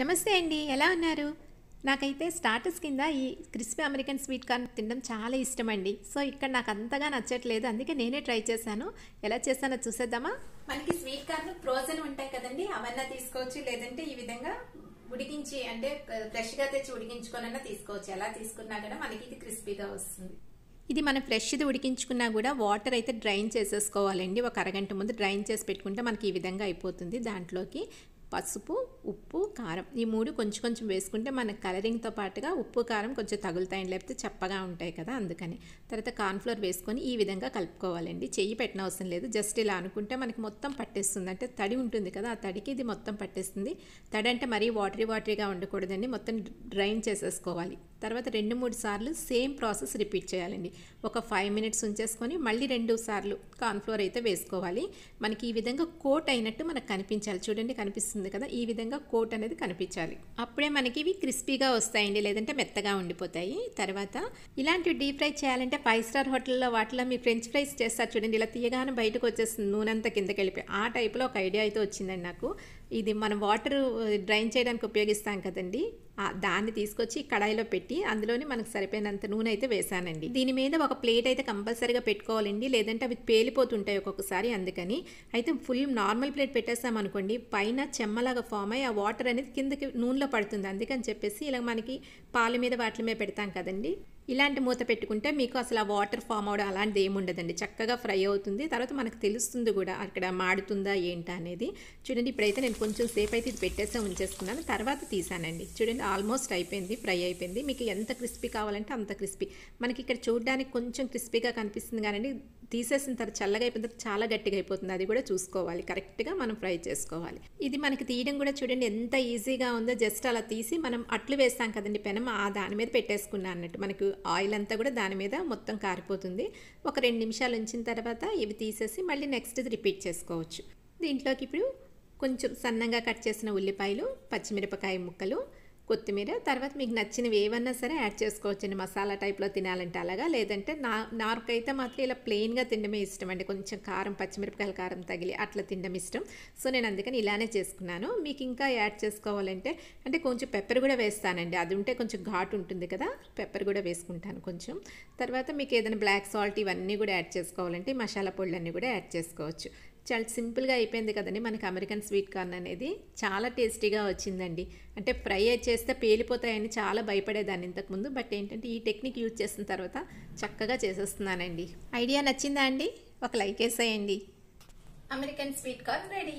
నమస్తే అండి ఎలా ఉన్నారు నాకైతే స్టార్టర్స్ కింద ఈ క్రిస్పీ అమెరికన్ స్వీట్ కార్న్ తినడం చాలా ఇష్టం అండి సో ఇక్కడ నాకు అంతగా నచ్చట్లేదు అందుకే నేనే ట్రై చేశాను ఎలా చేస్తానో చూసేద్దామా మనకి స్వీట్ కార్న్ ఫ్రోజన్ ఉంటాయి కదండి అవన్నీ తీసుకోవచ్చు లేదంటే ఈ విధంగా ఉడికించి అంటే ఫ్రెష్గా తెచ్చి ఉడికించుకోనన్నా తీసుకోవచ్చు ఎలా తీసుకున్నా కూడా మనకి ఇది క్రిస్పీగా వస్తుంది ఇది మనం ఫ్రెష్ది ఉడికించుకున్నా కూడా వాటర్ అయితే డ్రైన్ చేసేసుకోవాలండి ఒక అరగంట ముందు డ్రైన్ చేసి పెట్టుకుంటే మనకి ఈ విధంగా అయిపోతుంది దాంట్లోకి పసుపు ఉప్పు కారం ఈ మూడు కొంచెం కొంచెం వేసుకుంటే మన కలరింగ్తో పాటుగా ఉప్పు కారం కొంచెం తగులుతాయండి లేకపోతే చప్పగా ఉంటాయి కదా అందుకని తర్వాత కార్న్ఫ్లోర్ వేసుకొని ఈ విధంగా కలుపుకోవాలండి చెయ్యి పెట్టిన అవసరం లేదు జస్ట్ ఇలా అనుకుంటే మనకి మొత్తం పట్టేస్తుంది అంటే తడి ఉంటుంది కదా ఆ తడికి ఇది మొత్తం పట్టేస్తుంది తడి అంటే మరీ వాటరీ వాటరీగా ఉండకూడదండి మొత్తం డ్రైన్ చేసేసుకోవాలి తర్వాత రెండు మూడు సార్లు సేమ్ ప్రాసెస్ రిపీట్ చేయాలండి ఒక ఫైవ్ మినిట్స్ ఉంచేసుకొని మళ్ళీ రెండు సార్లు కార్న్ఫ్లోర్ అయితే వేసుకోవాలి మనకి ఈ విధంగా కోట్ అయినట్టు మనకు కనిపించాలి చూడండి కనిపిస్తుంది కదా ఈ విధంగా కోట్ అనేది కనిపించాలి అప్పుడే మనకి ఇవి క్రిస్పీగా వస్తాయండి లేదంటే మెత్తగా ఉండిపోతాయి తర్వాత ఇలాంటివి డీప్ ఫ్రై చేయాలంటే ఫైవ్ స్టార్ హోటల్లో వాటిలో మీ ఫ్రెంచ్ ఫ్రైస్ చేస్తారు చూడండి ఇలా తీయగానే బయటకు వచ్చేస్తుంది నూనెంతా కిందకి వెళ్ళిపోయి ఆ టైప్లో ఒక ఐడియా అయితే వచ్చిందండి నాకు ఇది మనం వాటర్ డ్రైన్ చేయడానికి ఉపయోగిస్తాం కదండి దాన్ని తీసుకొచ్చి కడాయిలో పెట్టి అందులోనే మనకు సరిపోయినంత నూనె అయితే వేసానండి దీని మీద ఒక ప్లేట్ అయితే కంపల్సరీగా పెట్టుకోవాలండి లేదంటే అవి పేలిపోతుంటాయి ఒక్కొక్కసారి అందుకని అయితే ఫుల్ నార్మల్ ప్లేట్ పెట్టేస్తాం అనుకోండి పైన చెమ్మలాగా ఫామ్ అయ్యి ఆ వాటర్ అనేది కిందకి నూనెలో పడుతుంది అందుకని చెప్పేసి ఇలా మనకి పాల మీద వాటి మీద పెడతాం కదండి ఇలాంటి మూత పెట్టుకుంటే మీకు అసలు ఆ వాటర్ ఫామ్ అవడం అలాంటిది ఏముండదండి చక్కగా ఫ్రై అవుతుంది తర్వాత మనకు తెలుస్తుంది కూడా అక్కడ మాడుతుందా ఏంటా అనేది చూడండి ఇప్పుడైతే నేను కొంచెం సేపు అయితే ఇది పెట్టేసే ఉంచేసుకున్నాను తర్వాత తీసానండి చూడండి ఆల్మోస్ట్ అయిపోయింది ఫ్రై అయిపోయింది మీకు ఎంత క్రిస్పీ కావాలంటే అంత క్రిస్పీ మనకి ఇక్కడ చూడడానికి కొంచెం క్రిస్పీగా కనిపిస్తుంది కానీ తీసేసిన తర్వాత చల్లగా అయిపోయిన తర్వాత చాలా గట్టిగా అయిపోతుంది అది కూడా చూసుకోవాలి కరెక్ట్గా మనం ఫ్రై చేసుకోవాలి ఇది మనకి తీయడం కూడా చూడండి ఎంత ఈజీగా ఉందో జస్ట్ అలా తీసి మనం అట్లు వేస్తాం కదండి పెనం ఆ దాని మీద పెట్టేసుకున్నా అన్నట్టు మనకు ఆయిల్ అంతా కూడా దాని మీద మొత్తం కారిపోతుంది ఒక రెండు నిమిషాలు ఉంచిన తర్వాత ఇవి తీసేసి మళ్ళీ నెక్స్ట్ రిపీట్ చేసుకోవచ్చు దీంట్లోకి ఇప్పుడు కొంచెం సన్నంగా కట్ చేసిన ఉల్లిపాయలు పచ్చిమిరపకాయ ముక్కలు కొత్తిమీర తర్వాత మీకు నచ్చినవి ఏమన్నా సరే యాడ్ చేసుకోవచ్చండి మసాలా టైప్లో తినాలంటే అలాగా లేదంటే నా నాకైతే మాత్రం ఇలా ప్లెయిన్గా తినడమే ఇష్టం అండి కొంచెం కారం పచ్చిమిరపకాయల కారం తగిలి అట్లా తినడం ఇష్టం సో నేను అందుకని ఇలానే చేసుకున్నాను మీకు ఇంకా యాడ్ చేసుకోవాలంటే అంటే కొంచెం పెప్పర్ కూడా వేస్తానండి అది ఉంటే కొంచెం ఘాటు ఉంటుంది కదా పెప్పర్ కూడా వేసుకుంటాను కొంచెం తర్వాత మీకు ఏదైనా బ్లాక్ సాల్ట్ ఇవన్నీ కూడా యాడ్ చేసుకోవాలంటే మసాలా పొళ్ళన్నీ కూడా యాడ్ చేసుకోవచ్చు చాలా సింపుల్గా అయిపోయింది కదండి మనకి అమెరికన్ స్వీట్ కార్న్ అనేది చాలా టేస్టీగా వచ్చిందండి అంటే ఫ్రై చేస్తే పేలిపోతాయని చాలా భయపడేదాన్ని ఇంతకుముందు బట్ ఏంటంటే ఈ టెక్నిక్ యూజ్ చేసిన తర్వాత చక్కగా చేసేస్తున్నానండి ఐడియా నచ్చిందా అండి ఒక లైక్ వేసేయండి అమెరికన్ స్వీట్ కార్న్ రెడీ